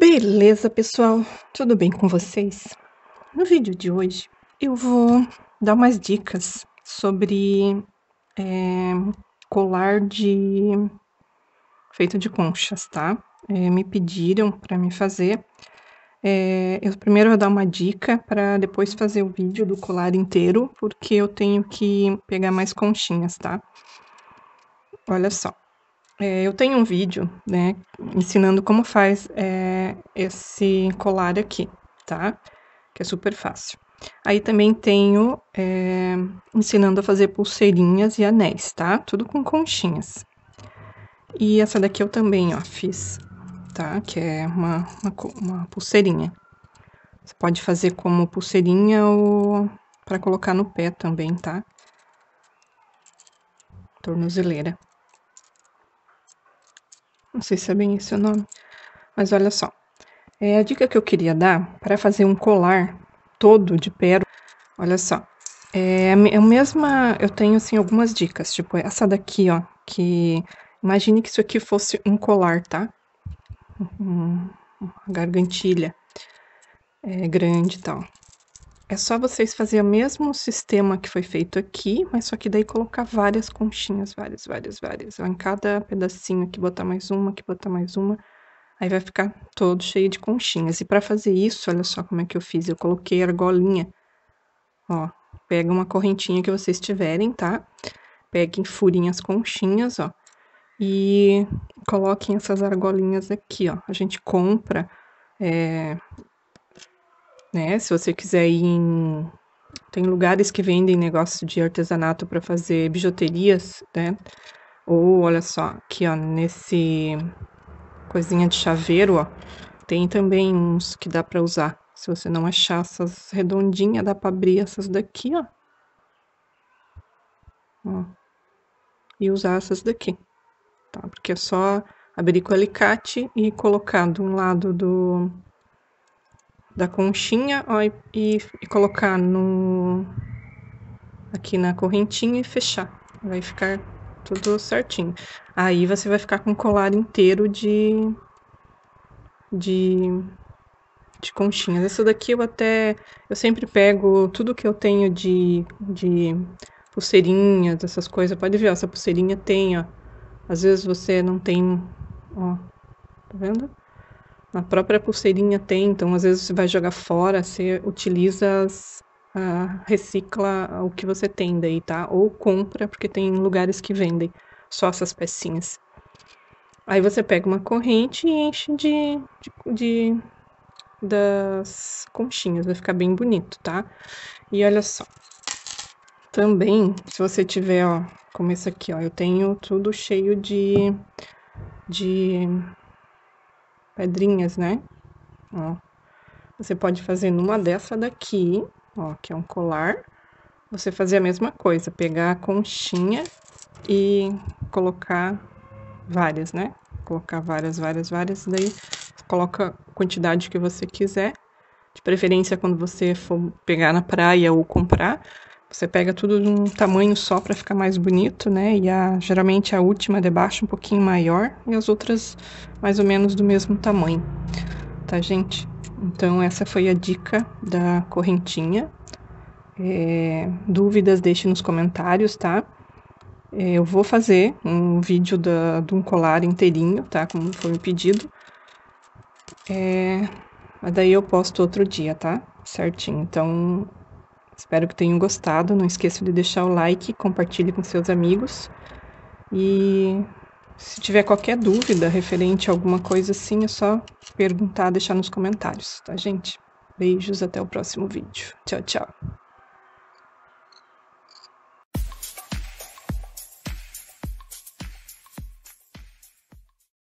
Beleza, pessoal? Tudo bem com vocês? No vídeo de hoje eu vou dar umas dicas sobre é, colar de feito de conchas, tá? É, me pediram para me fazer. É, eu primeiro vou dar uma dica para depois fazer o vídeo do colar inteiro, porque eu tenho que pegar mais conchinhas, tá? Olha só é, eu tenho um vídeo, né, ensinando como faz é, esse colar aqui, tá? Que é super fácil. Aí também tenho é, ensinando a fazer pulseirinhas e anéis, tá? Tudo com conchinhas. E essa daqui eu também, ó, fiz, tá? Que é uma, uma, uma pulseirinha. Você pode fazer como pulseirinha ou para colocar no pé também, tá? Tornozeleira. Não sei se é bem esse o nome? Mas olha só. É, a dica que eu queria dar para fazer um colar todo de pérola, olha só. É, é, é a mesma, eu tenho assim algumas dicas, tipo essa daqui, ó, que imagine que isso aqui fosse um colar, tá? Hum, uma gargantilha é, grande e tal. É só vocês fazerem o mesmo sistema que foi feito aqui, mas só que daí colocar várias conchinhas, várias, várias, várias. Em cada pedacinho aqui botar mais uma, aqui botar mais uma. Aí vai ficar todo cheio de conchinhas. E para fazer isso, olha só como é que eu fiz. Eu coloquei argolinha. Ó, pega uma correntinha que vocês tiverem, tá? Peguem, furem as conchinhas, ó. E coloquem essas argolinhas aqui, ó. A gente compra é, né? Se você quiser ir em tem lugares que vendem negócio de artesanato para fazer bijuterias, né? Ou olha só, aqui ó, nesse coisinha de chaveiro, ó, tem também uns que dá para usar. Se você não achar essas redondinhas, dá para abrir essas daqui, ó. ó. E usar essas daqui, tá? Porque é só abrir com o alicate e colocar de um lado do da conchinha ó, e, e, colocar no aqui na correntinha e fechar. Vai ficar tudo certinho. Aí você vai ficar com o colar inteiro de de de conchinhas. Essa daqui eu até eu sempre pego tudo que eu tenho de de pulseirinhas, essas coisas. Pode ver, ó, essa pulseirinha tem, ó. Às vezes você não tem, ó. Tá vendo? Na própria pulseirinha tem, então às vezes você vai jogar fora, você utiliza, as, uh, recicla o que você tem daí, tá? Ou compra, porque tem lugares que vendem só essas pecinhas. Aí você pega uma corrente e enche de, de, de das conchinhas, vai ficar bem bonito, tá? E olha só, também, se você tiver, ó, como esse aqui, ó, eu tenho tudo cheio de, de pedrinhas, né? Ó. Você pode fazer numa dessa daqui, ó, que é um colar. Você fazer a mesma coisa, pegar a conchinha e colocar várias, né? Colocar várias, várias, várias, daí coloca a quantidade que você quiser. De preferência, quando você for pegar na praia ou comprar, você pega tudo de um tamanho só para ficar mais bonito, né? E a, geralmente a última é de baixo um pouquinho maior e as outras mais ou menos do mesmo tamanho, tá, gente? Então, essa foi a dica da correntinha. É, dúvidas, deixe nos comentários, tá? É, eu vou fazer um vídeo da, de um colar inteirinho, tá? Como foi o pedido. É, mas daí eu posto outro dia, tá? Certinho. Então, Espero que tenham gostado. Não esqueça de deixar o like, compartilhe com seus amigos. E se tiver qualquer dúvida referente a alguma coisa assim, é só perguntar, deixar nos comentários, tá, gente? Beijos, até o próximo vídeo. Tchau, tchau.